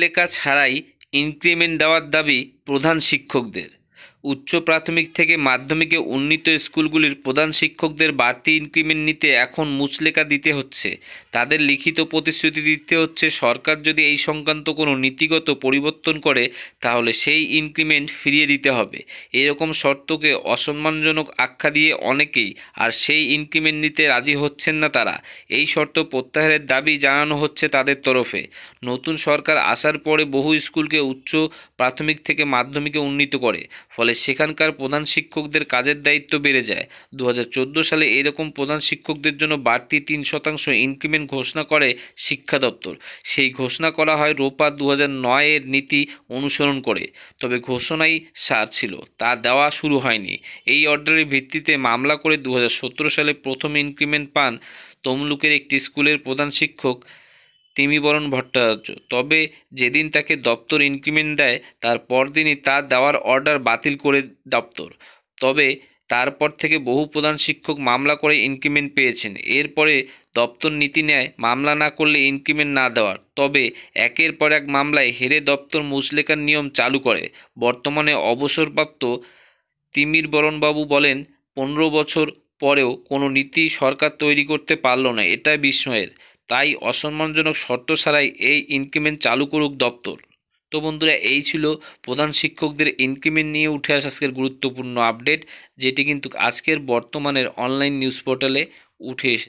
লেখা ছাড়াই ইনক্রিমেন্ট দেওয়ার দাবি প্রধান শিক্ষকদের উচ্চ প্রাথমিক থেকে মাধ্যমিকে উন্নীত স্কুলগুলির প্রধান শিক্ষকদের বাড়তি ইনক্রিমেন্ট নিতে এখন মুচলেকা দিতে হচ্ছে তাদের লিখিত প্রতিশ্রুতি দিতে হচ্ছে সরকার যদি এই সংক্রান্ত কোনো নীতিগত পরিবর্তন করে তাহলে সেই ইনক্রিমেন্ট ফিরিয়ে দিতে হবে এরকম শর্তকে অসম্মানজনক আখ্যা দিয়ে অনেকেই আর সেই ইনক্রিমেন্ট নিতে রাজি হচ্ছেন না তারা এই শর্ত প্রত্যাহারের দাবি জানানো হচ্ছে তাদের তরফে নতুন সরকার আসার পরে বহু স্কুলকে উচ্চ প্রাথমিক থেকে মাধ্যমিকে উন্নীত করে ফলে সেখানকার প্রধান শিক্ষকদের কাজের দায়িত্ব বেড়ে যায় দু সালে এরকম প্রধান শিক্ষকদের জন্য বাড়তি তিন শতাংশ ইনক্রিমেন্ট ঘোষণা করে শিক্ষা দপ্তর সেই ঘোষণা করা হয় রোপা দু এর নীতি অনুসরণ করে তবে ঘোষণাই সার ছিল তা দেওয়া শুরু হয়নি এই অর্ডারের ভিত্তিতে মামলা করে দু সালে প্রথম ইনক্রিমেন্ট পান তমলুকের একটি স্কুলের প্রধান শিক্ষক তিমিবরণ ভট্টাচার্য তবে যেদিন তাকে দপ্তর ইনক্রিমেন্ট দেয় তার পরদিনই তা দেওয়ার অর্ডার বাতিল করে দপ্তর তবে তারপর থেকে বহু প্রধান শিক্ষক মামলা করে ইনক্রিমেন্ট পেয়েছেন এরপরে দপ্তর নীতি নেয় মামলা না করলে ইনক্রিমেন্ট না দেওয়ার তবে একের পর এক মামলায় হেরে দপ্তর মুসলেখার নিয়ম চালু করে বর্তমানে অবসরপ্রাপ্ত তিমির বরণবাবু বলেন পনেরো বছর পরেও কোনো নীতি সরকার তৈরি করতে পারল না এটা বিস্ময়ের তাই অসম্মানজনক শর্ত ছাড়াই এই ইনক্রিমেন্ট চালু করুক দপ্তর তো বন্ধুরা এই ছিল প্রধান শিক্ষকদের ইনক্রিমেন্ট নিয়ে উঠে আসা আজকের গুরুত্বপূর্ণ আপডেট যেটি কিন্তু আজকের বর্তমানের অনলাইন নিউজ পোর্টালে উঠে